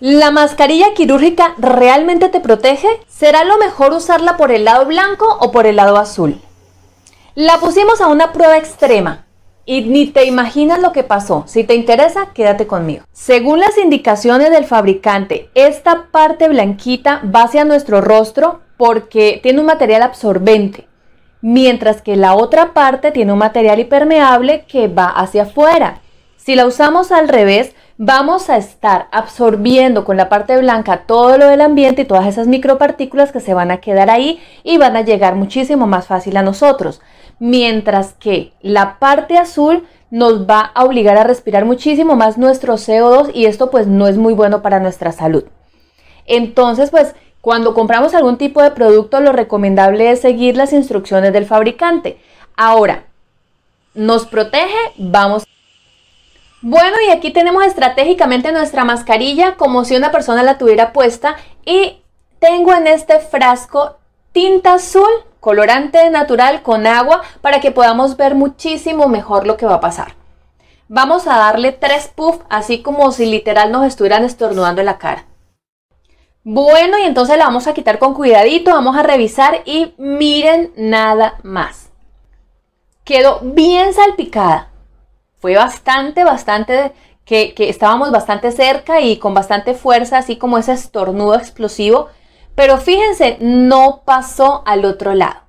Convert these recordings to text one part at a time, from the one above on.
¿La mascarilla quirúrgica realmente te protege? ¿Será lo mejor usarla por el lado blanco o por el lado azul? La pusimos a una prueba extrema y ni te imaginas lo que pasó. Si te interesa, quédate conmigo. Según las indicaciones del fabricante, esta parte blanquita va hacia nuestro rostro porque tiene un material absorbente, mientras que la otra parte tiene un material impermeable que va hacia afuera. Si la usamos al revés, vamos a estar absorbiendo con la parte blanca todo lo del ambiente y todas esas micropartículas que se van a quedar ahí y van a llegar muchísimo más fácil a nosotros. Mientras que la parte azul nos va a obligar a respirar muchísimo más nuestro CO2 y esto pues no es muy bueno para nuestra salud. Entonces pues cuando compramos algún tipo de producto lo recomendable es seguir las instrucciones del fabricante. Ahora, ¿nos protege? Vamos bueno, y aquí tenemos estratégicamente nuestra mascarilla como si una persona la tuviera puesta y tengo en este frasco tinta azul, colorante natural con agua para que podamos ver muchísimo mejor lo que va a pasar. Vamos a darle tres puff, así como si literal nos estuvieran estornudando la cara. Bueno, y entonces la vamos a quitar con cuidadito, vamos a revisar y miren nada más. Quedó bien salpicada fue bastante, bastante, que, que estábamos bastante cerca y con bastante fuerza, así como ese estornudo explosivo. Pero fíjense, no pasó al otro lado.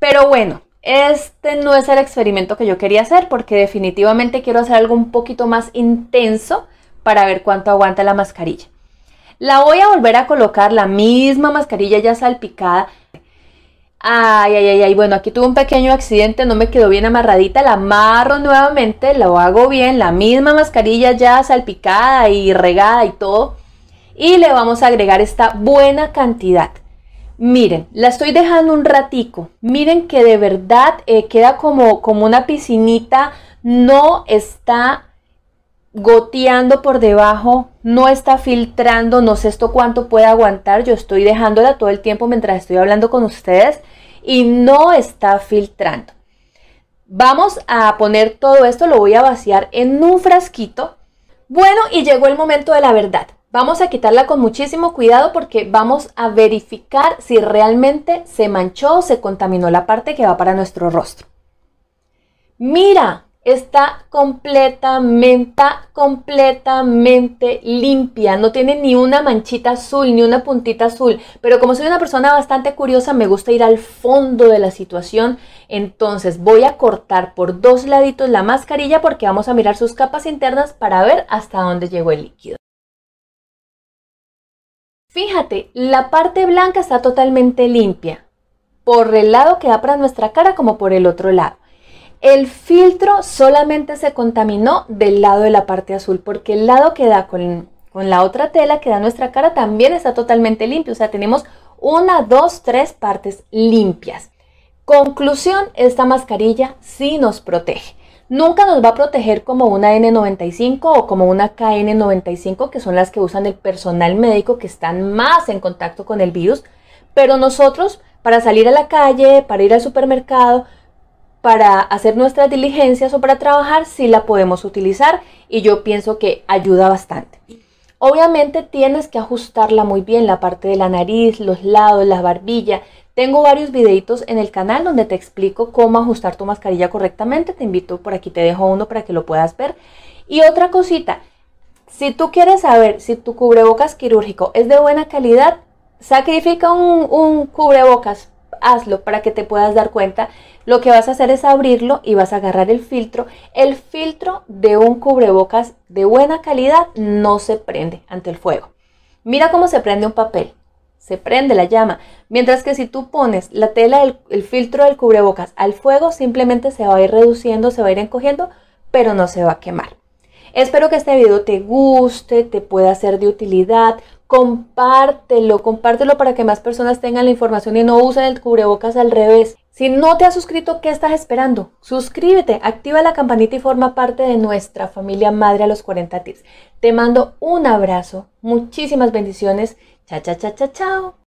Pero bueno, este no es el experimento que yo quería hacer porque definitivamente quiero hacer algo un poquito más intenso para ver cuánto aguanta la mascarilla. La voy a volver a colocar la misma mascarilla ya salpicada, Ay, ay, ay, ay. Bueno, aquí tuve un pequeño accidente, no me quedó bien amarradita, la amarro nuevamente, lo hago bien, la misma mascarilla ya salpicada y regada y todo. Y le vamos a agregar esta buena cantidad. Miren, la estoy dejando un ratico. Miren que de verdad eh, queda como, como una piscinita, no está goteando por debajo no está filtrando, no sé esto cuánto puede aguantar, yo estoy dejándola todo el tiempo mientras estoy hablando con ustedes y no está filtrando. Vamos a poner todo esto, lo voy a vaciar en un frasquito. Bueno, y llegó el momento de la verdad. Vamos a quitarla con muchísimo cuidado porque vamos a verificar si realmente se manchó o se contaminó la parte que va para nuestro rostro. Mira, está completamente, completamente limpia. No tiene ni una manchita azul, ni una puntita azul. Pero como soy una persona bastante curiosa, me gusta ir al fondo de la situación. Entonces voy a cortar por dos laditos la mascarilla porque vamos a mirar sus capas internas para ver hasta dónde llegó el líquido. Fíjate, la parte blanca está totalmente limpia, por el lado que da para nuestra cara como por el otro lado. El filtro solamente se contaminó del lado de la parte azul, porque el lado que da con, la otra tela que da nuestra cara también está totalmente limpio. O sea, tenemos una, dos, tres partes limpias. Conclusión, esta mascarilla sí nos protege. Nunca nos va a proteger como una N95 o como una KN95, que son las que usan el personal médico que están más en contacto con el virus, pero nosotros para salir a la calle, para ir al supermercado, para hacer nuestras diligencias o para trabajar, sí la podemos utilizar y yo pienso que ayuda bastante. Obviamente tienes que ajustarla muy bien, la parte de la nariz, los lados, la barbilla. Tengo varios videitos en el canal donde te explico cómo ajustar tu mascarilla correctamente. Te invito, por aquí te dejo uno para que lo puedas ver. Y otra cosita, si tú quieres saber si tu cubrebocas quirúrgico es de buena calidad, sacrifica un, un cubrebocas hazlo para que te puedas dar cuenta. Lo que vas a hacer es abrirlo y vas a agarrar el filtro. El filtro de un cubrebocas de buena calidad no se prende ante el fuego. Mira cómo se prende un papel. Se prende la llama. Mientras que si tú pones la tela, el, filtro del cubrebocas al fuego, simplemente se va a ir reduciendo, se va a ir encogiendo, pero no se va a quemar. Espero que este video te guste, te pueda ser de utilidad. Compártelo, compártelo para que más personas tengan la información y no usen el cubrebocas al revés. Si no te has suscrito, ¿qué estás esperando? Suscríbete, activa la campanita y forma parte de nuestra familia Madre a los 40 Tips. Te mando un abrazo, muchísimas bendiciones. Chao, chao, chao, chao, chao.